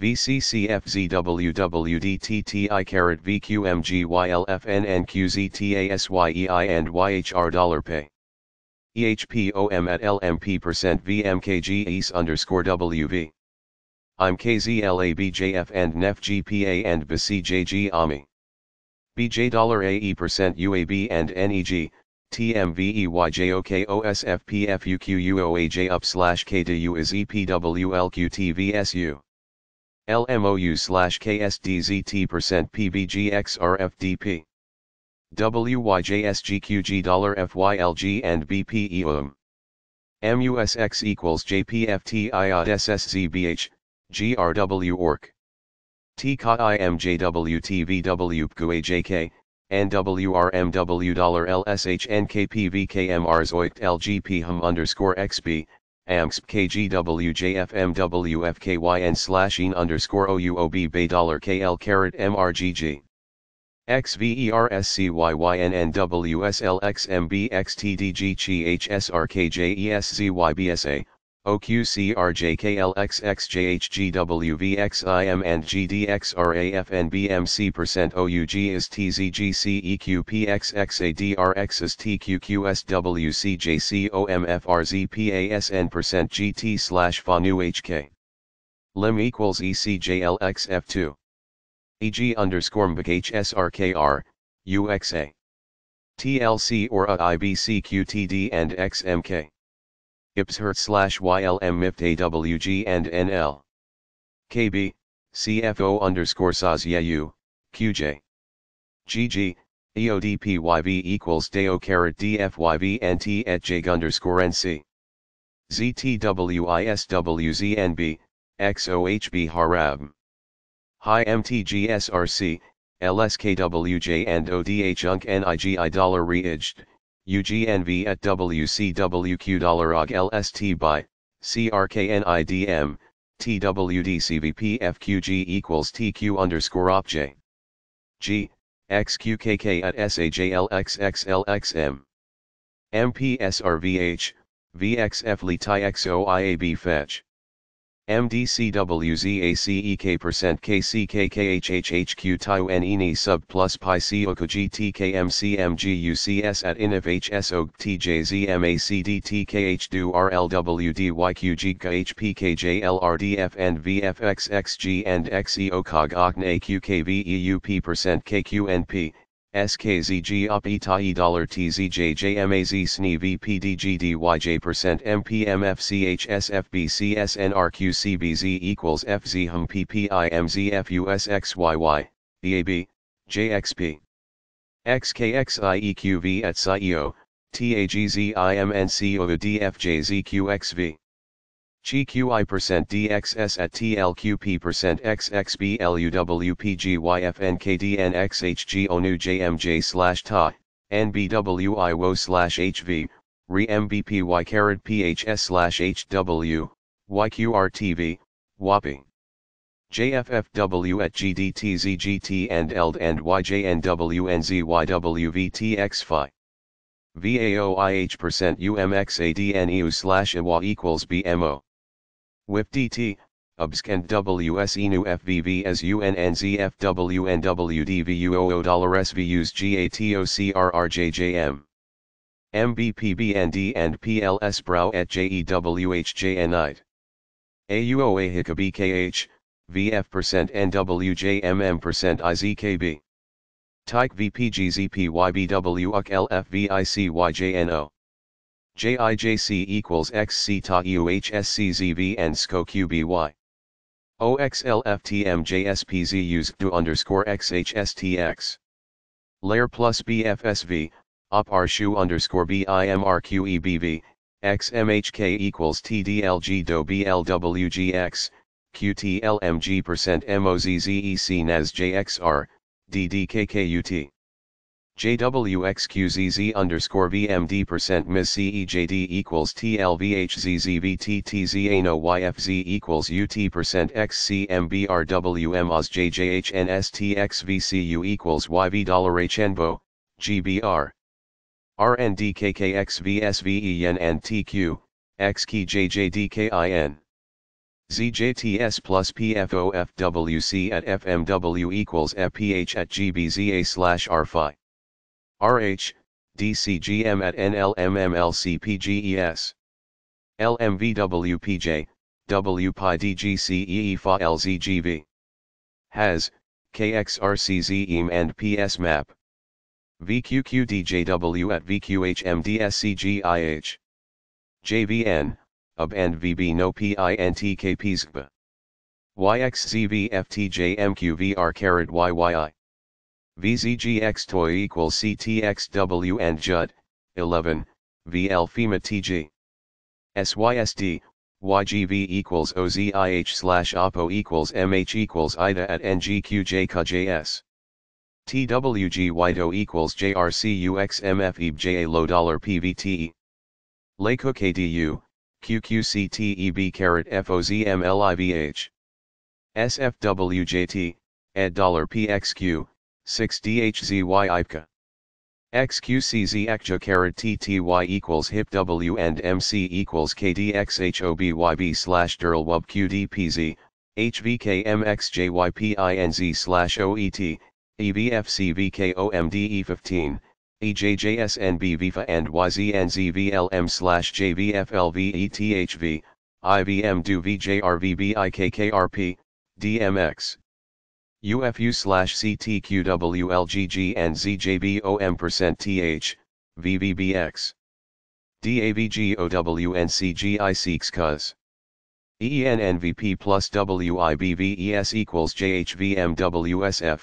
VCCFZWWDTTI carat VQMGYLFNNQZTASYEI and YHR dollar pay. EHPOM at LMP percent VMKGES underscore WV. I'm KZLABJF and NEFGPA and BCJG AMI. BJ dollar AE percent UAB and NEG, TMVEYJOKOSFPFUQUOAJ up slash KDU is EPWLQTVSU. LMOU slash KSDZT percent PBGXRFDP. WYJSGQG dollar FYLG and BPEOM. MUSX equals JPFTIOD SSZBH, GRW ORC. TCOT NWRMW dollar LSH LGP HUM underscore XB, AMSP KGWJFMWFKYN slash en underscore OUOB Bay dollar KL carat MRGG. XVERSCYYNNWSLXMBXTDGCHSRKJESZYBSA OQCRJKLXXJHGWVXIM and GDXRAFNBMC% percent GT slash HK. LEM equals ECJLXF2. EG underscore MBHSRKR, UXA. TLC or IBCQTD and XMK. IPSHERT slash YLM MIFT AWG and NL. KB, CFO underscore SAZYAU, QJ. GG, EODPYV equals DAO carat DFYV NT at JG underscore NC. ZTWISWZNB, XOHB Harab. Hi MTGSRC, LSKWJ and ODH UNC NIGI dollar reaged. UGNV at WCWQ $OG by CRKNIDM, TWDCVPFQG equals TQ underscore OPJ. G, XQKK at SAJLXXLXM. MPSRVH, VXF XOIAB fetch. MDCWZACEK percent KCKKHHHQ sub plus Pi COKGTKMCMGUCS at INFHSOG TJZMACDTKH DU RLWDYQGKHPKJLRDF and VFXXG and XEOCOG AQKVEUP percent KQNP SKZG up dollar TZJJMAZ SNE VPDGDYJ percent MPMFCHSFBCSNRQCBZ equals FZ HUM PPIMZFUSXYY, EAB, JXP. XKXIEQV at SIEO, GQI% DXS at TLQP% XXBLUWPGYFNKDNXHGONU JMJ slash TA, NBWIWO slash HV, RE MBPY carat PHS slash HW, YQRTV, WAPI. JFFW at GDTZGT and ELD and YJNWNZYWVTXFI. VAOIH% percent UMXADNEU slash IWA equals BMO. WIPDT, UBSCAND WSENU FVVSUNNZFWNWDVUOO $SVUS MBPBND and PLS Brow at JEWHJNIT. AUOA VF% NWJMM% IZKB. VPGZPYBW LFVICYJNO. JIJC equals XC ta UHSCZV and SCOQBY. OXLFTMJSPZUs do underscore XHSTX. Layer plus BFSV, up RSHU underscore BIMRQEBV, XMHK equals TDLG do QTLMG percent MOZZEC NAS DDKKUT. JWXQZZ underscore VMD percent Ms CEJD equals no YFZ equals UT percent XCMBRWMOS JJHNSTXVCU equals YV dollar HNVO, GBR. RNDKKXVSVEN and TQ, XKJJDKIN. ZJTS plus PFOFWC at FMW equals FPH at GBZA slash RFI. RH, DCGM at NLMMLCPGES. LMVWPJ, WPIDGCEE FA LZGV. Has, KXRCZEM and PS map. VQQDJW at VQHMDSCGIH. JVN, UB and VB no PINTKPZB. YXZVFTJMQVR YYI. VZGX toy equals CTXW and JUD, 11, VL FEMA TG. SYSD, YGV equals OZIH slash OPPO equals MH equals IDA at NGQJKJS. TWG YDO equals JRCUXMFEBJA low dollar PVTE. LACO ADU QQCTEB carat FOZMLIVH. SFWJT, add dollar PXQ, 6 DHZY IPCA. XQCZ carat TTY equals HIP W and MC equals KDXHOBYB slash DurlWub QDPZ, HVKMXJYPINZ slash OET, EBFCVKOMDE15, EJJSNBVFA and YZNZVLM slash JVFLVETHV, IVM DU VJRVBIKKRP, DMX. UFU slash CTQWLGG and ZJBOM percent TH, VVBX. DAVGOWNCGI seeks cuz. N V P plus WIBVES equals JHVMWSF.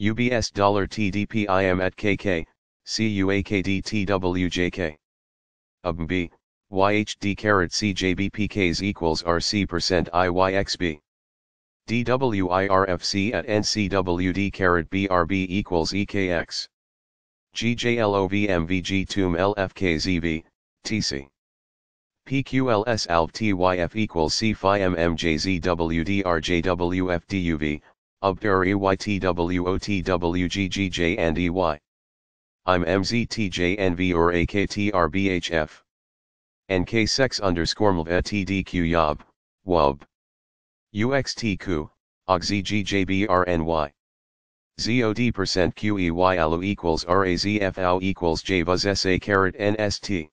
UBS dollar TDPIM at KK, CUAKDTWJK. UBMB, YHD carat CJBPKs equals RC percent IYXB. DWIRFC at NCWD carat BRB equals EKX. GJLOVMVG TUM LFKZV, TC. PQLS TYF equals C MMJZWDRJWFDUV, UBDR EYTWOTWGGJ and EY. I'm MZTJNV or AKTRBHF. NK sex underscore MLVTDQ YOB, WUB. UXTQ, OXEGJBRNY. ZOD percent QEY ALU equals RAZFAU equals java SA carat NST.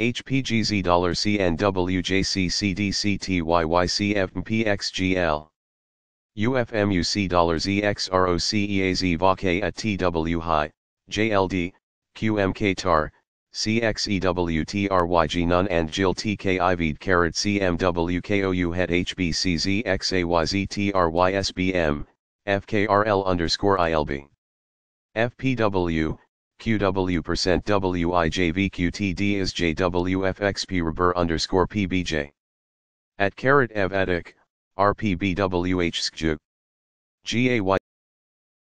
HPGZ dollar CNWJCCDCTYYCFMPXGL. UFMUC dollar ZXROCEAZ VOCA at TW high, JLD, QMK tar, CXEWTRYG Nun and Jill T K Carat CMWKOU Het HBCZXAYZTRYSBM, FKRL underscore ILB. FPW, QW percent WIJVQTD is JWFXP Reber underscore PBJ. At Carat Ev Etic, GAY